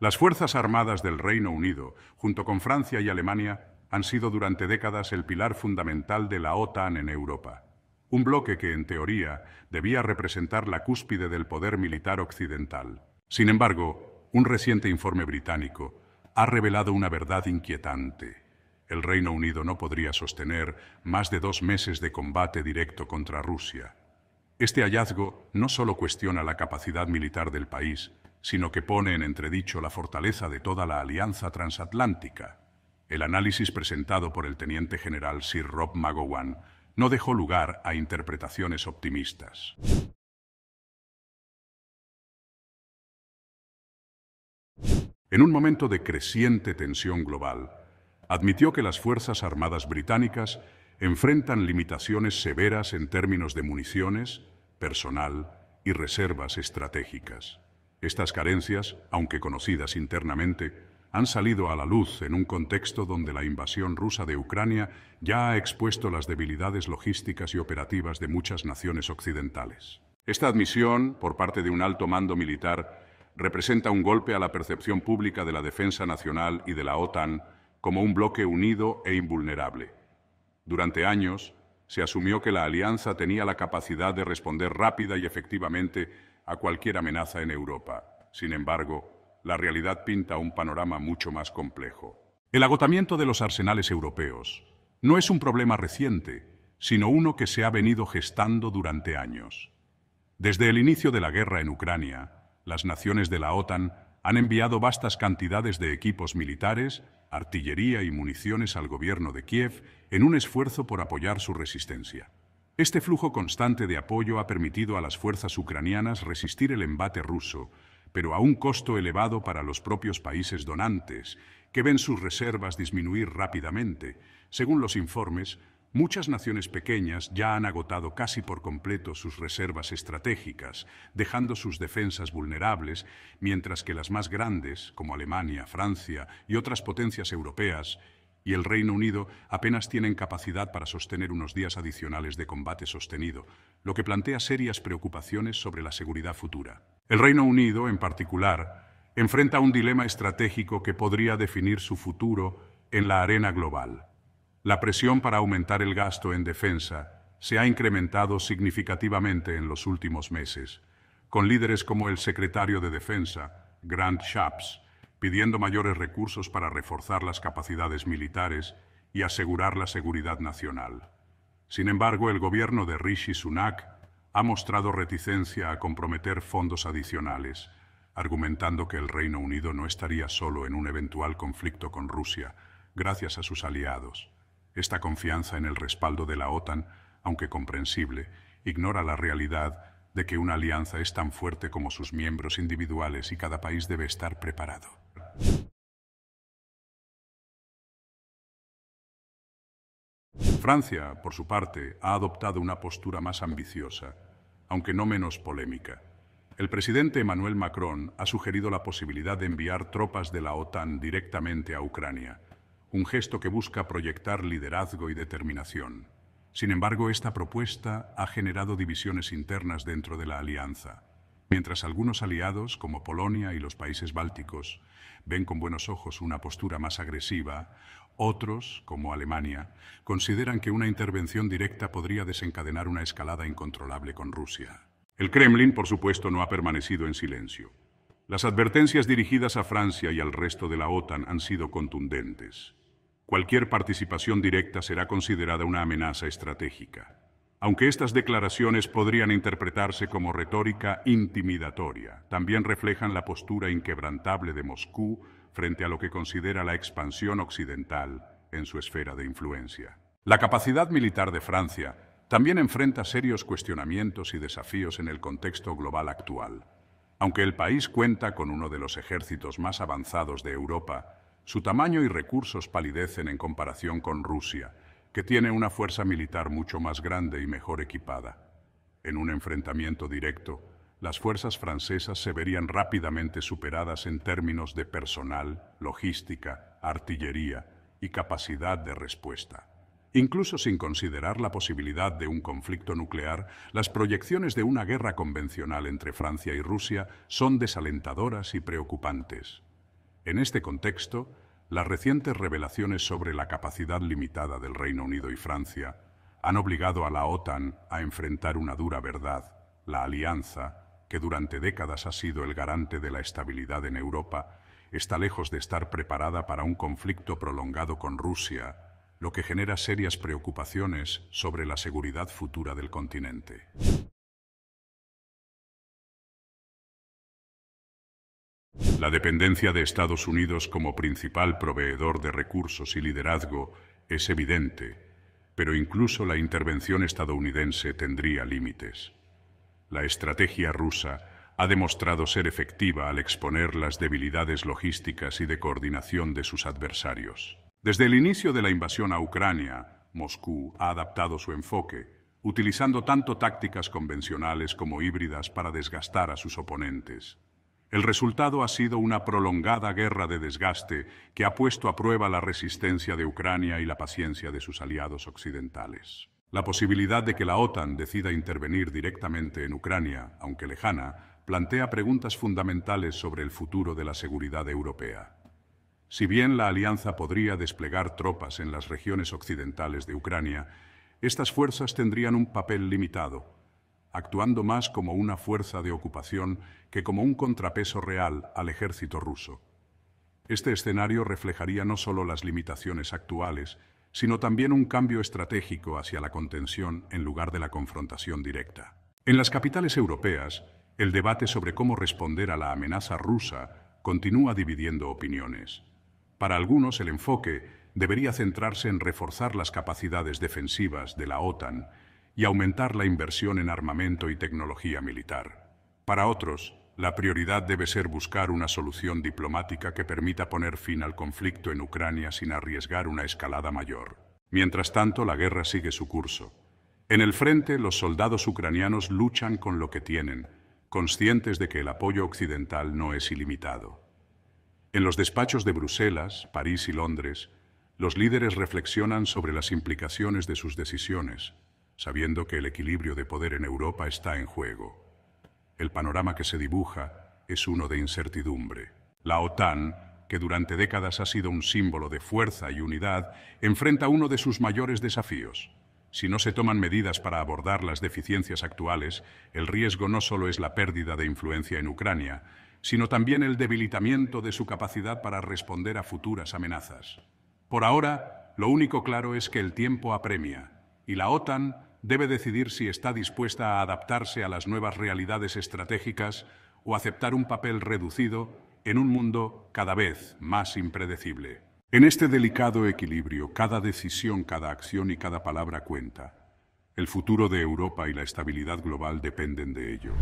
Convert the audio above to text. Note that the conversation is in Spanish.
Las Fuerzas Armadas del Reino Unido, junto con Francia y Alemania, han sido durante décadas el pilar fundamental de la OTAN en Europa. Un bloque que, en teoría, debía representar la cúspide del poder militar occidental. Sin embargo, un reciente informe británico ha revelado una verdad inquietante. El Reino Unido no podría sostener más de dos meses de combate directo contra Rusia. Este hallazgo no solo cuestiona la capacidad militar del país, sino que pone en entredicho la fortaleza de toda la alianza transatlántica. El análisis presentado por el teniente general Sir Rob Magowan no dejó lugar a interpretaciones optimistas. En un momento de creciente tensión global, admitió que las Fuerzas Armadas británicas enfrentan limitaciones severas en términos de municiones, personal y reservas estratégicas. Estas carencias, aunque conocidas internamente, han salido a la luz en un contexto donde la invasión rusa de Ucrania ya ha expuesto las debilidades logísticas y operativas de muchas naciones occidentales. Esta admisión, por parte de un alto mando militar, representa un golpe a la percepción pública de la defensa nacional y de la OTAN como un bloque unido e invulnerable. Durante años, se asumió que la alianza tenía la capacidad de responder rápida y efectivamente a cualquier amenaza en Europa. Sin embargo, la realidad pinta un panorama mucho más complejo. El agotamiento de los arsenales europeos no es un problema reciente, sino uno que se ha venido gestando durante años. Desde el inicio de la guerra en Ucrania, las naciones de la OTAN han enviado vastas cantidades de equipos militares, artillería y municiones al gobierno de Kiev en un esfuerzo por apoyar su resistencia. Este flujo constante de apoyo ha permitido a las fuerzas ucranianas resistir el embate ruso, pero a un costo elevado para los propios países donantes, que ven sus reservas disminuir rápidamente. Según los informes, muchas naciones pequeñas ya han agotado casi por completo sus reservas estratégicas, dejando sus defensas vulnerables, mientras que las más grandes, como Alemania, Francia y otras potencias europeas, y el Reino Unido apenas tienen capacidad para sostener unos días adicionales de combate sostenido, lo que plantea serias preocupaciones sobre la seguridad futura. El Reino Unido, en particular, enfrenta un dilema estratégico que podría definir su futuro en la arena global. La presión para aumentar el gasto en defensa se ha incrementado significativamente en los últimos meses, con líderes como el secretario de Defensa, Grant Shapps, pidiendo mayores recursos para reforzar las capacidades militares y asegurar la seguridad nacional. Sin embargo, el gobierno de Rishi Sunak ha mostrado reticencia a comprometer fondos adicionales, argumentando que el Reino Unido no estaría solo en un eventual conflicto con Rusia, gracias a sus aliados. Esta confianza en el respaldo de la OTAN, aunque comprensible, ignora la realidad de que una alianza es tan fuerte como sus miembros individuales y cada país debe estar preparado. Francia, por su parte, ha adoptado una postura más ambiciosa, aunque no menos polémica. El presidente Emmanuel Macron ha sugerido la posibilidad de enviar tropas de la OTAN directamente a Ucrania, un gesto que busca proyectar liderazgo y determinación. Sin embargo, esta propuesta ha generado divisiones internas dentro de la alianza mientras algunos aliados, como Polonia y los países bálticos, ven con buenos ojos una postura más agresiva, otros, como Alemania, consideran que una intervención directa podría desencadenar una escalada incontrolable con Rusia. El Kremlin, por supuesto, no ha permanecido en silencio. Las advertencias dirigidas a Francia y al resto de la OTAN han sido contundentes. Cualquier participación directa será considerada una amenaza estratégica. Aunque estas declaraciones podrían interpretarse como retórica intimidatoria, también reflejan la postura inquebrantable de Moscú frente a lo que considera la expansión occidental en su esfera de influencia. La capacidad militar de Francia también enfrenta serios cuestionamientos y desafíos en el contexto global actual. Aunque el país cuenta con uno de los ejércitos más avanzados de Europa, su tamaño y recursos palidecen en comparación con Rusia, que tiene una fuerza militar mucho más grande y mejor equipada. En un enfrentamiento directo, las fuerzas francesas se verían rápidamente superadas en términos de personal, logística, artillería y capacidad de respuesta. Incluso sin considerar la posibilidad de un conflicto nuclear, las proyecciones de una guerra convencional entre Francia y Rusia son desalentadoras y preocupantes. En este contexto, las recientes revelaciones sobre la capacidad limitada del Reino Unido y Francia han obligado a la OTAN a enfrentar una dura verdad, la alianza, que durante décadas ha sido el garante de la estabilidad en Europa, está lejos de estar preparada para un conflicto prolongado con Rusia, lo que genera serias preocupaciones sobre la seguridad futura del continente. La dependencia de Estados Unidos como principal proveedor de recursos y liderazgo es evidente, pero incluso la intervención estadounidense tendría límites. La estrategia rusa ha demostrado ser efectiva al exponer las debilidades logísticas y de coordinación de sus adversarios. Desde el inicio de la invasión a Ucrania, Moscú ha adaptado su enfoque, utilizando tanto tácticas convencionales como híbridas para desgastar a sus oponentes. El resultado ha sido una prolongada guerra de desgaste que ha puesto a prueba la resistencia de Ucrania y la paciencia de sus aliados occidentales. La posibilidad de que la OTAN decida intervenir directamente en Ucrania, aunque lejana, plantea preguntas fundamentales sobre el futuro de la seguridad europea. Si bien la alianza podría desplegar tropas en las regiones occidentales de Ucrania, estas fuerzas tendrían un papel limitado, actuando más como una fuerza de ocupación que como un contrapeso real al ejército ruso. Este escenario reflejaría no solo las limitaciones actuales, sino también un cambio estratégico hacia la contención en lugar de la confrontación directa. En las capitales europeas, el debate sobre cómo responder a la amenaza rusa continúa dividiendo opiniones. Para algunos el enfoque debería centrarse en reforzar las capacidades defensivas de la OTAN y aumentar la inversión en armamento y tecnología militar. Para otros, la prioridad debe ser buscar una solución diplomática que permita poner fin al conflicto en Ucrania sin arriesgar una escalada mayor. Mientras tanto, la guerra sigue su curso. En el frente, los soldados ucranianos luchan con lo que tienen, conscientes de que el apoyo occidental no es ilimitado. En los despachos de Bruselas, París y Londres, los líderes reflexionan sobre las implicaciones de sus decisiones, sabiendo que el equilibrio de poder en Europa está en juego. El panorama que se dibuja es uno de incertidumbre. La OTAN, que durante décadas ha sido un símbolo de fuerza y unidad, enfrenta uno de sus mayores desafíos. Si no se toman medidas para abordar las deficiencias actuales, el riesgo no solo es la pérdida de influencia en Ucrania, sino también el debilitamiento de su capacidad para responder a futuras amenazas. Por ahora, lo único claro es que el tiempo apremia y la OTAN debe decidir si está dispuesta a adaptarse a las nuevas realidades estratégicas o aceptar un papel reducido en un mundo cada vez más impredecible. En este delicado equilibrio, cada decisión, cada acción y cada palabra cuenta. El futuro de Europa y la estabilidad global dependen de ello.